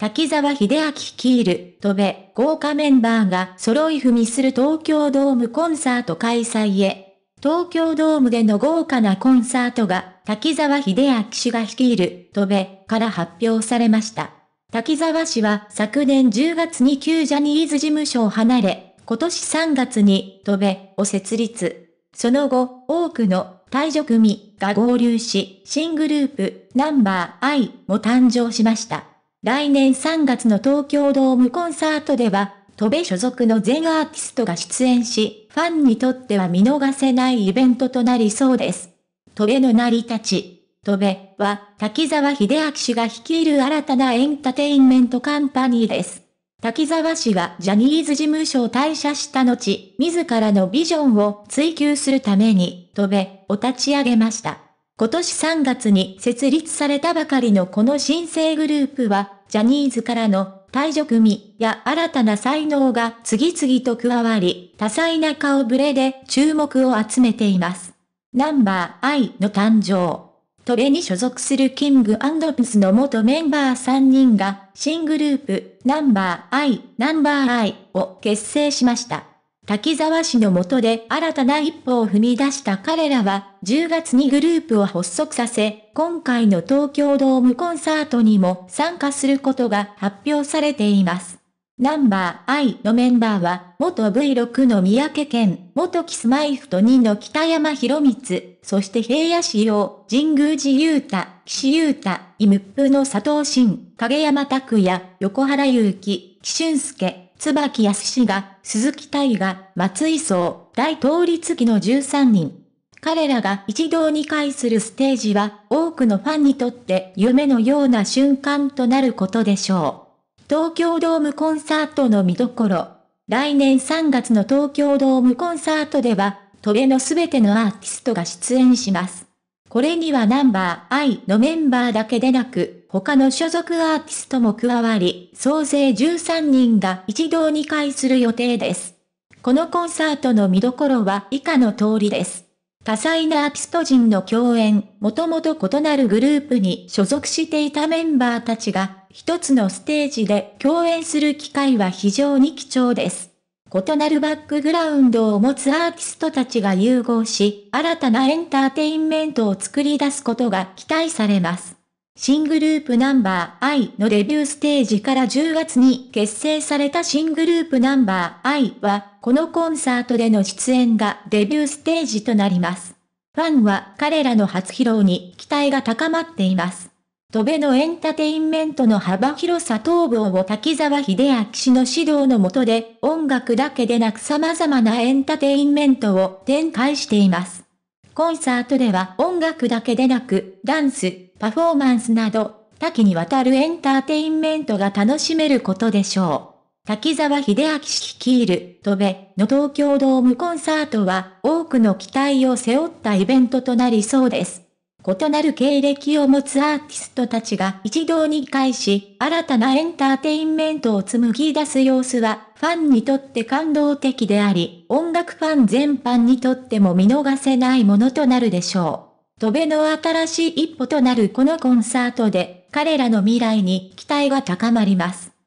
滝沢秀明率いる、戸部、豪華メンバーが揃い踏みする東京ドームコンサート開催へ。東京ドームでの豪華なコンサートが、滝沢秀明氏が率いる、戸部、から発表されました。滝沢氏は昨年10月に旧ジャニーズ事務所を離れ、今年3月に、戸べ、を設立。その後、多くの、退場組が合流し、新グループ、ナンバー I も誕生しました。来年3月の東京ドームコンサートでは、戸部所属の全アーティストが出演し、ファンにとっては見逃せないイベントとなりそうです。戸部の成り立ち。戸部は、滝沢秀明氏が率いる新たなエンターテインメントカンパニーです。滝沢氏はジャニーズ事務所を退社した後、自らのビジョンを追求するために、戸部を立ち上げました。今年3月に設立されたばかりのこの新生グループは、ジャニーズからの退場組や新たな才能が次々と加わり、多彩な顔ぶれで注目を集めています。ナンバー I の誕生。トレに所属するキングプスの元メンバー3人が、新グループ、ナンバー I、ナンバー I を結成しました。滝沢氏の下で新たな一歩を踏み出した彼らは、10月にグループを発足させ、今回の東京ドームコンサートにも参加することが発表されています。ナンバー I のメンバーは、元 V6 の三宅健、元キスマイフト2の北山博光、そして平野市陽、神宮寺裕太、岸優太、イムップの佐藤慎、影山拓也、横原祐希、紀俊介、椿康が、鈴木大が、松井壮、大統立機の13人。彼らが一堂に会するステージは、多くのファンにとって夢のような瞬間となることでしょう。東京ドームコンサートの見どころ。来年3月の東京ドームコンサートでは、トゲのすべてのアーティストが出演します。これにはナンバー I のメンバーだけでなく、他の所属アーティストも加わり、総勢13人が一堂に会する予定です。このコンサートの見どころは以下の通りです。多彩なアーティスト陣の共演、もともと異なるグループに所属していたメンバーたちが、一つのステージで共演する機会は非常に貴重です。異なるバックグラウンドを持つアーティストたちが融合し、新たなエンターテインメントを作り出すことが期待されます。新グループナンバー I のデビューステージから10月に結成された新グループナンバー I は、このコンサートでの出演がデビューステージとなります。ファンは彼らの初披露に期待が高まっています。戸辺のエンタテインメントの幅広さ逃亡を滝沢秀明氏の指導の下で音楽だけでなく様々なエンタテインメントを展開しています。コンサートでは音楽だけでなくダンス、パフォーマンスなど、多岐にわたるエンターテインメントが楽しめることでしょう。滝沢秀明氏率いる、戸べ、の東京ドームコンサートは、多くの期待を背負ったイベントとなりそうです。異なる経歴を持つアーティストたちが一堂に会し、新たなエンターテインメントを紡ぎ出す様子は、ファンにとって感動的であり、音楽ファン全般にとっても見逃せないものとなるでしょう。戸辺の新しい一歩となるこのコンサートで、彼らの未来に期待が高まります。